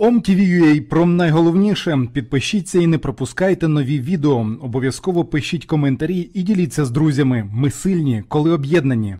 OMTV.ua пром, найголовніше. Підпишіться і не пропускайте нові відео. Обов'язково пишіть коментарі і діліться з друзями. Ми сильні, коли об'єднані.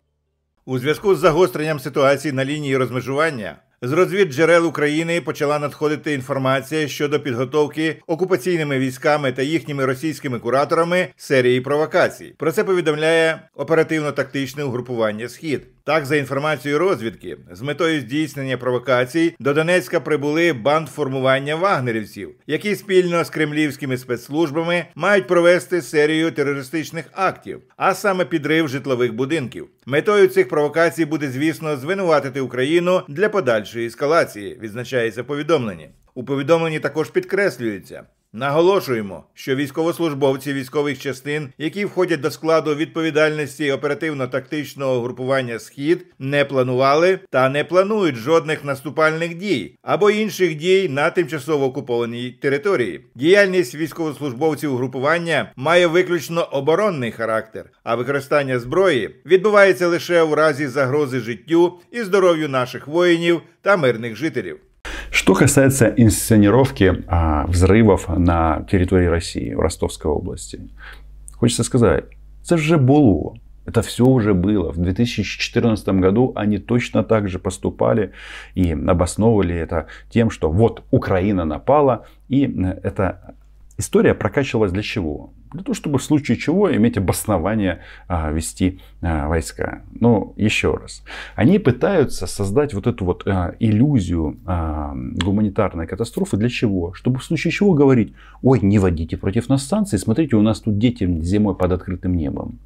У зв'язку з загостренням ситуації на лінії розмежування з розвід України почала надходити інформація щодо підготовки окупаційними військами та їхніми російськими кураторами серії провокацій. Про це повідомляє оперативно-тактичне угрупування Схід. Так, за інформацією розвідки, з метою здійснення провокацій до Донецька прибули банд формування вагнерівців, які спільно з кремлівськими спецслужбами мають провести серію терористичних актів, а саме підрив житлових будинків. Метою цих провокацій буде, звісно, звинуватити Україну для подальшої ескалації. Відзначається повідомлення. У повідомленні також підкреслюється, Наголошуємо, що військовослужбовці військових частин, які входять до складу відповідальності оперативно-тактичного групування схід, не планували та не планують жодних наступальних дій або інших дій на тимчасово окупованій території. Діяльність військовослужбовців групування має виключно оборонний характер, а використання зброї відбувається лише у разі загрози життю і здоров'ю наших воїнів та мирних жителів. Что касается инсценировки а, взрывов на территории России, в Ростовской области, хочется сказать, это же было. Это все уже было. В 2014 году они точно так же поступали и обосновывали это тем, что вот Украина напала, и э, эта история прокачивалась для чего? для того, чтобы в случае чего иметь обоснование а, вести а, войска. Но еще раз, они пытаются создать вот эту вот а, иллюзию гуманитарной катастрофы для чего? Чтобы в случае чего говорить, ой, не водите против нас станции, смотрите, у нас тут дети зимой под открытым небом.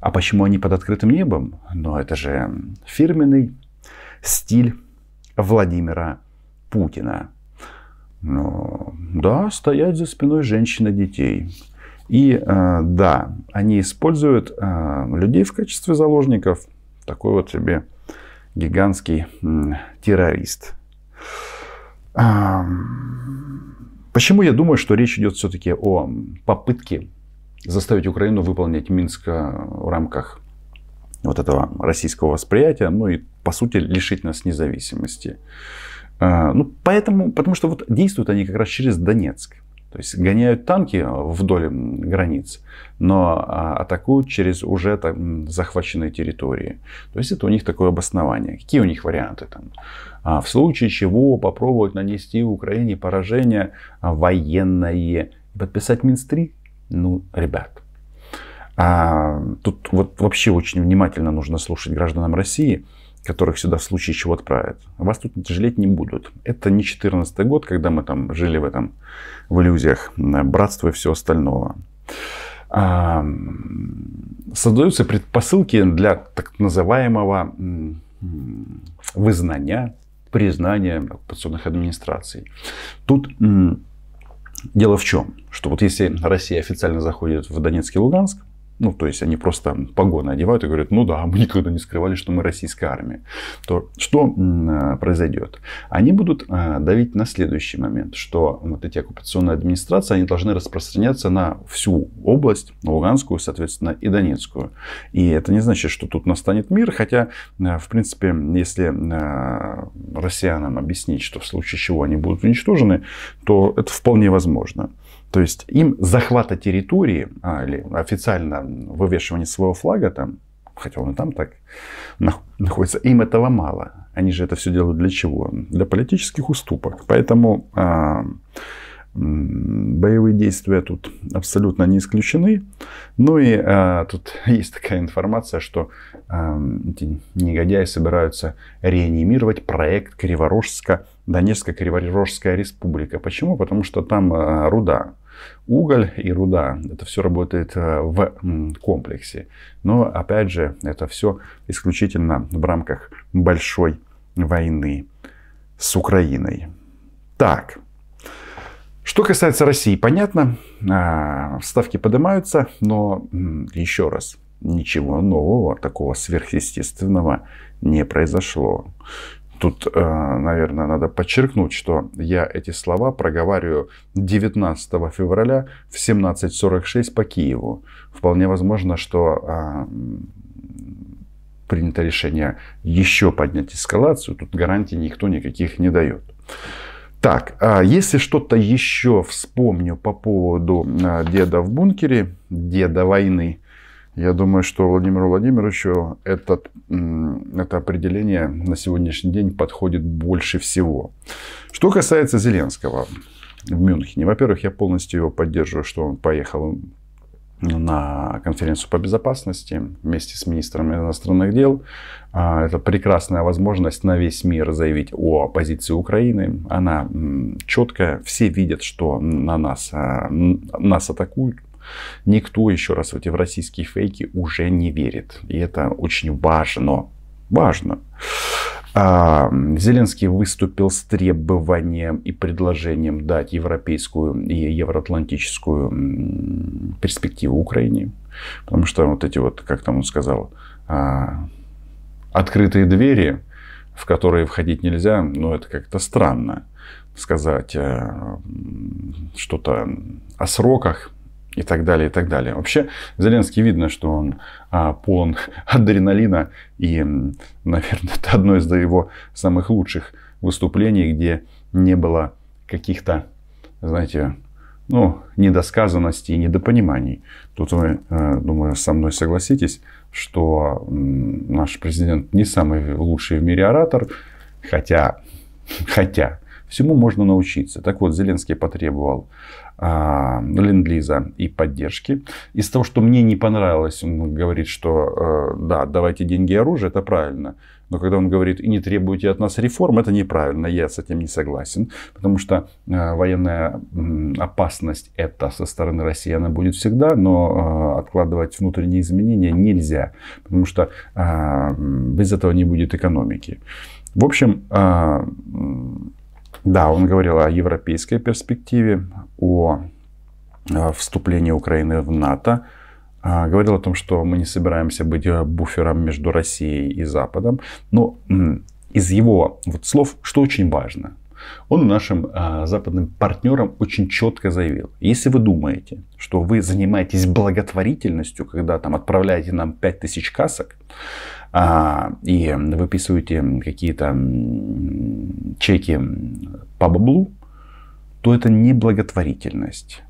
А почему они под открытым небом? Ну, это же фирменный стиль Владимира Путина. Ну, да, стоять за спиной женщины детей. И э, да, они используют э, людей в качестве заложников. Такой вот себе гигантский террорист. Почему я думаю, что речь идет все-таки о попытке заставить Украину выполнять Минск э, в рамках вот этого российского восприятия, ну и, по сути, лишить нас независимости. Ну, поэтому, потому что вот действуют они как раз через Донецк. То есть гоняют танки вдоль границ, но а, атакуют через уже там, захваченные территории. То есть это у них такое обоснование. Какие у них варианты там? А, в случае чего попробовать нанести Украине поражение а, военное подписать Минск-3? Ну, ребят, а, тут вот вообще очень внимательно нужно слушать гражданам России – которых сюда в случае чего отправят. Вас тут жалеть не будут. Это не 14 год, когда мы там жили в этом, в иллюзиях братства и всего остального. А, создаются предпосылки для так называемого вызнания, признания оккупационных администраций. Тут дело в чем, что вот если Россия официально заходит в Донецк и Луганск, ну, то есть они просто погоны одевают и говорят, ну да, мы никогда не скрывали, что мы российская армия, то что э, произойдет? Они будут э, давить на следующий момент, что вот эти оккупационные администрации, они должны распространяться на всю область, Луганскую, соответственно, и Донецкую. И это не значит, что тут настанет мир, хотя, э, в принципе, если россиянам объяснить, что в случае чего они будут уничтожены, то это вполне возможно. То есть им захвата территории а, или официально вывешивание своего флага там, хотя он и там так находится, им этого мало. Они же это все делают для чего? Для политических уступок. Поэтому а, Боевые действия тут абсолютно не исключены. Ну и а, тут есть такая информация, что а, эти негодяи собираются реанимировать проект Криворожска, донецкая криворожская республика. Почему? Потому что там а, руда. Уголь и руда, это все работает а, в комплексе. Но, опять же, это все исключительно в рамках большой войны с Украиной. Так, что касается России, понятно, а, ставки поднимаются, но еще раз, ничего нового, такого сверхъестественного не произошло. Тут, а, наверное, надо подчеркнуть, что я эти слова проговариваю 19 февраля в 17.46 по Киеву. Вполне возможно, что а, принято решение еще поднять эскалацию, тут гарантий никто никаких не дает. Так, а если что-то еще вспомню по поводу а, деда в бункере, деда войны, я думаю, что Владимиру Владимировичу этот, это определение на сегодняшний день подходит больше всего. Что касается Зеленского в Мюнхене. Во-первых, я полностью его поддерживаю, что он поехал на конференцию по безопасности вместе с министром иностранных дел. А, это прекрасная возможность на весь мир заявить о позиции Украины. Она четкая, все видят, что на нас, а, нас атакуют. Никто, еще раз, в эти российские фейки уже не верит. И это очень важно. Важно. Зеленский выступил с требованием и предложением дать европейскую и евроатлантическую перспективу Украине. Потому что вот эти вот, как там он сказал, а, открытые двери, в которые входить нельзя, ну это как-то странно сказать а, что-то о сроках, и так далее, и так далее. Вообще, Зеленский видно, что он а, полон адреналина, и, наверное, это одно из его самых лучших выступлений, где не было каких-то, знаете, ну, недосказанностей недопониманий. Тут вы, э, думаю, со мной согласитесь, что наш президент не самый лучший в мире оратор, хотя, хотя Всему можно научиться. Так вот, Зеленский потребовал а, ленд-лиза и поддержки. Из того, что мне не понравилось, он говорит, что э, да, давайте деньги и оружие, это правильно. Но когда он говорит, и не требуйте от нас реформ, это неправильно, я с этим не согласен. Потому что э, военная опасность это со стороны России, она будет всегда, но э, откладывать внутренние изменения нельзя. Потому что без этого не будет экономики. В общем, да, он говорил о европейской перспективе, о э, вступлении Украины в НАТО. А, говорил о том, что мы не собираемся быть э, буфером между Россией и Западом. Но из его вот слов, что очень важно, он нашим э, западным партнерам очень четко заявил, если вы думаете, что вы занимаетесь благотворительностью, когда там отправляете нам 5000 касок, а, и выписываете какие-то чеки по баблу, то это не благотворительность.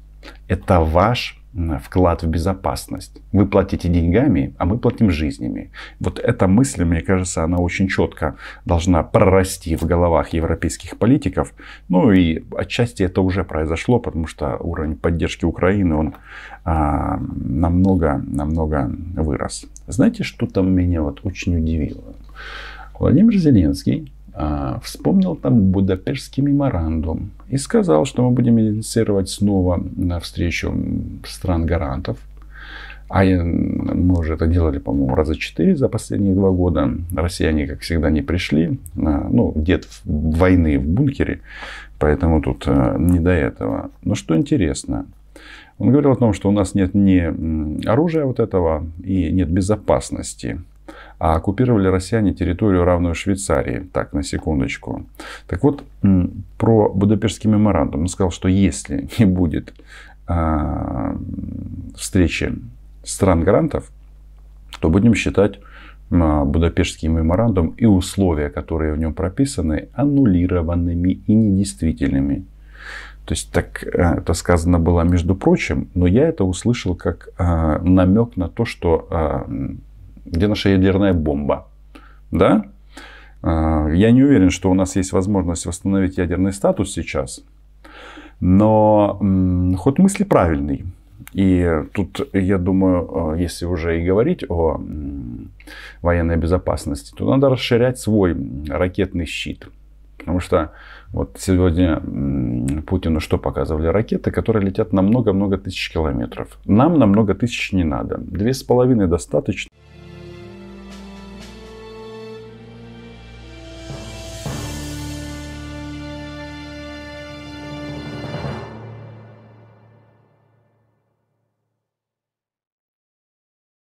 Это ваш вклад в безопасность. Вы платите деньгами, а мы платим жизнями. Вот эта мысль, мне кажется, она очень четко должна прорасти в головах европейских политиков. Ну и отчасти это уже произошло, потому что уровень поддержки Украины, он а, намного, намного вырос. Знаете, что там меня вот очень удивило? Владимир Зеленский а, вспомнил там Будапештский меморандум и сказал, что мы будем инициировать снова на встречу стран-гарантов. А э, мы уже это делали, по-моему, раза четыре за последние два года. Россияне, как всегда, не пришли. Ну, дед войны в бункере, поэтому тут э, не до этого. Но что интересно, он говорил о том, что у нас нет ни оружия вот этого и нет безопасности а оккупировали россияне территорию, равную Швейцарии. Так, на секундочку. Так вот, про Будапештский меморандум. Он сказал, что если не будет э, встречи стран-гарантов, то будем считать Будапештский меморандум и условия, которые в нем прописаны, аннулированными и недействительными. То есть так э, это сказано было, между прочим, но я это услышал как а, намек на то, что а, где наша ядерная бомба? Да? А, я не уверен, что у нас есть возможность восстановить ядерный статус сейчас. Но ход мысли правильный. И тут, я думаю, а, если уже и говорить о военной безопасности, то надо расширять свой ракетный щит. Потому что вот сегодня Путину что показывали? Ракеты, которые летят на много-много тысяч километров. Нам на много тысяч не надо. Две с половиной достаточно.